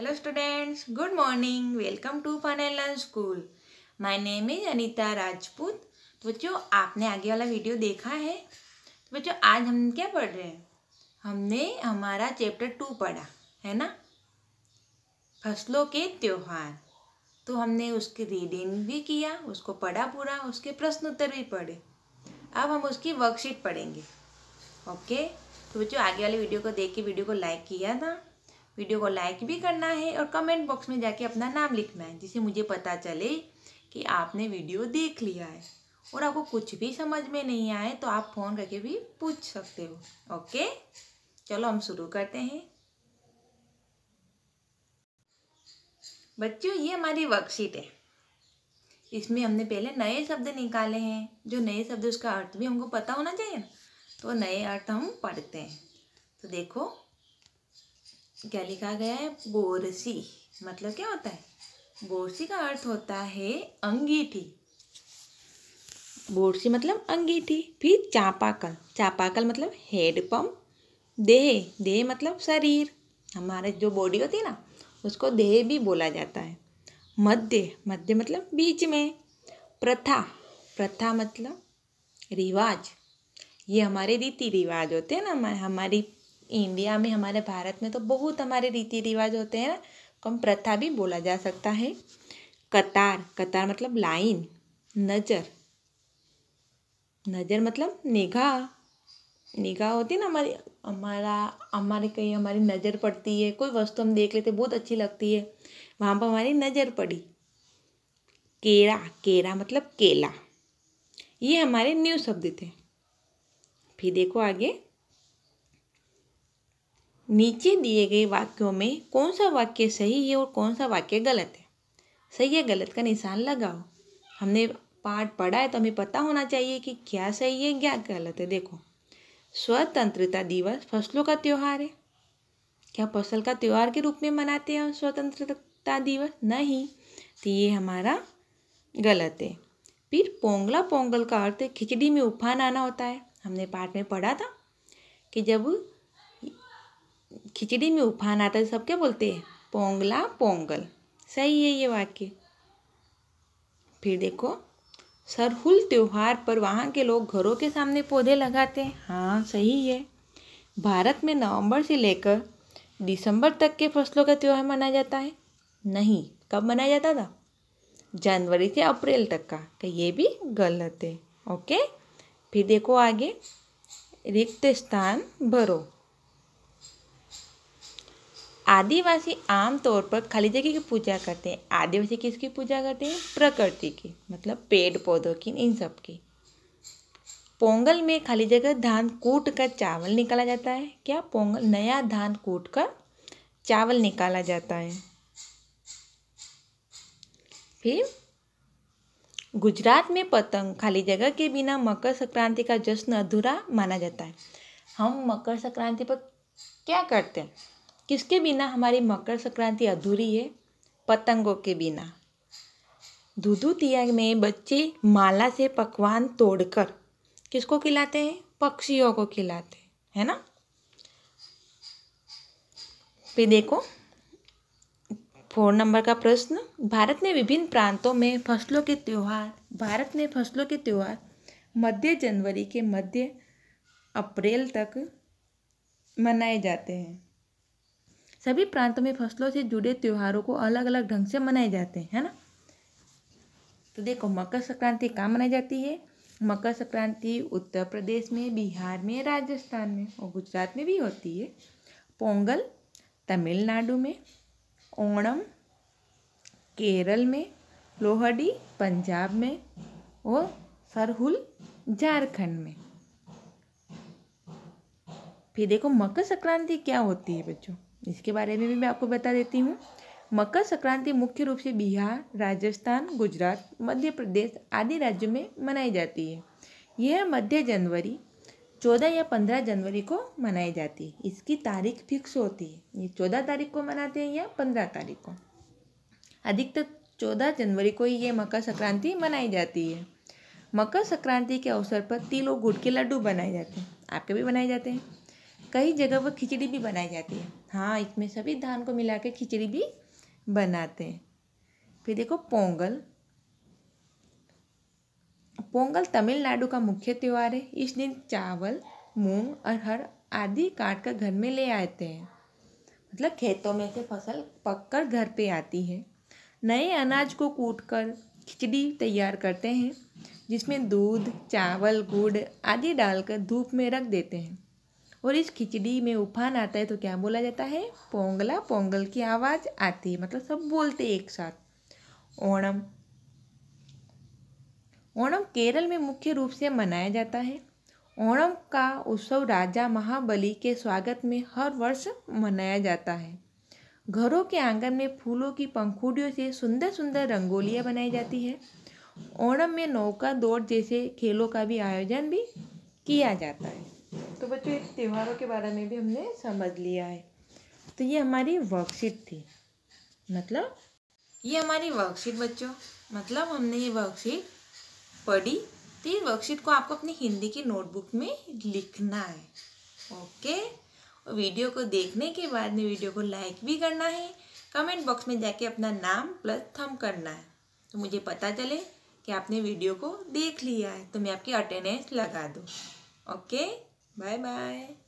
hello students good morning welcome to fun and learn school my name is Anita Rajput तो बच्चों आपने आगे वाला वीडियो देखा है तो बच्चों आज हम क्या पढ़ रहे हैं हमने हमारा चैप्टर टू पढ़ा है ना फसलों के त्यौहार तो हमने उसकी रीडिंग भी किया उसको पढ़ा पूरा उसके प्रश्न उत्तर भी पढ़े अब हम उसकी वर्कशीट पढ़ेंगे ओके तो बच्चों आगे वाले वीडियो को देख के वीडियो को लाइक किया था वीडियो को लाइक भी करना है और कमेंट बॉक्स में जाके अपना नाम लिखना है जिससे मुझे पता चले कि आपने वीडियो देख लिया है और आपको कुछ भी समझ में नहीं आए तो आप फ़ोन करके भी पूछ सकते हो ओके चलो हम शुरू करते हैं बच्चों ये हमारी वर्कशीट है इसमें हमने पहले नए शब्द निकाले हैं जो नए शब्द उसका अर्थ भी हमको पता होना चाहिए ना तो नए अर्थ हम पढ़ते हैं तो देखो क्या लिखा गया है बोरसी मतलब क्या होता है बोरसी का अर्थ होता है अंगीठी बोरसी मतलब अंगीठी फिर चापाकल चापाकल मतलब हेड पंप देह देह मतलब शरीर हमारे जो बॉडी होती है ना उसको देह भी बोला जाता है मध्य मध्य मतलब बीच में प्रथा प्रथा मतलब रिवाज ये हमारे रीति रिवाज होते हैं ना हमारी इंडिया में हमारे भारत में तो बहुत हमारे रीति रिवाज होते हैं कम प्रथा भी बोला जा सकता है कतार कतार मतलब लाइन नज़र नज़र मतलब निगाह निगाह होती है ना हमारी हमारा हमारे कहीं हमारी नज़र पड़ती है कोई वस्तु हम देख लेते बहुत अच्छी लगती है वहाँ पर हमारी नज़र पड़ी केरा केरा मतलब केला ये हमारे न्यू शब्द थे फिर देखो आगे नीचे दिए गए वाक्यों में कौन सा वाक्य सही है और कौन सा वाक्य गलत है सही या गलत का निशान लगाओ हमने पाठ पढ़ा है तो हमें पता होना चाहिए कि क्या सही है क्या गलत है देखो स्वतंत्रता दिवस फसलों का त्यौहार है क्या फसल का त्यौहार के रूप में मनाते हैं स्वतंत्रता दिवस नहीं तो ये हमारा गलत है फिर पोंगला पोंगल का अर्थ खिचड़ी में उफान आना होता है हमने पाठ में पढ़ा था कि जब खिचड़ी में उफान आता है सब क्या बोलते हैं पोंगला पोंगल सही है ये वाक्य फिर देखो सरहुल त्यौहार पर वहाँ के लोग घरों के सामने पौधे लगाते हैं हाँ सही है भारत में नवंबर से लेकर दिसंबर तक के फसलों का त्यौहार मनाया जाता है नहीं कब मनाया जाता था जनवरी से अप्रैल तक का तो ये भी गलत है ओके फिर देखो आगे रिक्त स्थान भरो आदिवासी आमतौर पर खाली जगह की पूजा करते हैं आदिवासी किसकी पूजा करते हैं प्रकृति की मतलब पेड़ पौधों की इन सब की पोंगल में खाली जगह धान कूट कर चावल निकाला जाता है क्या पोंगल नया धान कूट कर चावल निकाला जाता है फिर गुजरात में पतंग खाली जगह के बिना मकर संक्रांति का जश्न अधूरा माना जाता है हम मकर संक्रांति पर क्या करते हैं किसके बिना हमारी मकर संक्रांति अधूरी है पतंगों के बिना तिया में बच्चे माला से पकवान तोड़कर किसको खिलाते हैं पक्षियों को खिलाते हैं है ना फिर देखो फोर नंबर का प्रश्न भारत ने विभिन्न प्रांतों में फसलों के त्यौहार भारत में फसलों के त्यौहार मध्य जनवरी के मध्य अप्रैल तक मनाए जाते हैं सभी प्रांतों में फसलों से जुड़े त्योहारों को अलग अलग ढंग से मनाए जाते हैं है ना तो देखो मकर संक्रांति कहाँ मनाई जाती है मकर संक्रांति उत्तर प्रदेश में बिहार में राजस्थान में और गुजरात में भी होती है पोंगल तमिलनाडु में ओणम केरल में लोहड़ी पंजाब में और सरहुल झारखंड में फिर देखो मकर संक्रांति क्या होती है बच्चों इसके बारे में भी मैं आपको बता देती हूँ मकर संक्रांति मुख्य रूप से बिहार राजस्थान गुजरात मध्य प्रदेश आदि राज्यों में मनाई जाती है यह मध्य जनवरी चौदह या पंद्रह जनवरी को मनाई जाती है इसकी तारीख फिक्स होती है ये चौदह तारीख को मनाते हैं या पंद्रह तारीख को अधिकतर चौदह जनवरी को ही ये मकर संक्रांति मनाई जाती है मकर संक्रांति के अवसर पर तिल और गुड़ के लड्डू बनाए जाते हैं आपके भी बनाए जाते हैं कई जगह पर खिचड़ी भी बनाई जाती है हाँ इसमें सभी धान को मिला के खिचड़ी भी बनाते हैं फिर देखो पोंगल पोंगल तमिलनाडु का मुख्य त्यौहार है इस दिन चावल मूंग अरहर आदि काट कर घर में ले आते हैं मतलब खेतों में से फसल पककर घर पे आती है नए अनाज को कूटकर खिचड़ी तैयार करते हैं जिसमें दूध चावल गुड़ आदि डालकर धूप में रख देते हैं और इस खिचड़ी में उफान आता है तो क्या बोला जाता है पोंगला पोंगल की आवाज़ आती है मतलब सब बोलते एक साथ ओणम ओणम केरल में मुख्य रूप से मनाया जाता है ओणम का उत्सव राजा महाबली के स्वागत में हर वर्ष मनाया जाता है घरों के आंगन में फूलों की पंखुड़ियों से सुंदर सुंदर रंगोलियाँ बनाई जाती है ओणम में नौका दौड़ जैसे खेलों का भी आयोजन भी किया जाता है तो बच्चों इस त्योहारों के बारे में भी हमने समझ लिया है तो ये हमारी वर्कशीट थी मतलब ये हमारी वर्कशीट बच्चों मतलब हमने ये वर्कशीट पढ़ी तो ये वर्कशीट को आपको अपनी हिंदी की नोटबुक में लिखना है ओके और वीडियो को देखने के बाद में वीडियो को लाइक भी करना है कमेंट बॉक्स में जाके अपना नाम प्लस थम करना है तो मुझे पता चले कि आपने वीडियो को देख लिया है तो मैं आपकी अटेंडेंस लगा दूँ ओके 拜拜。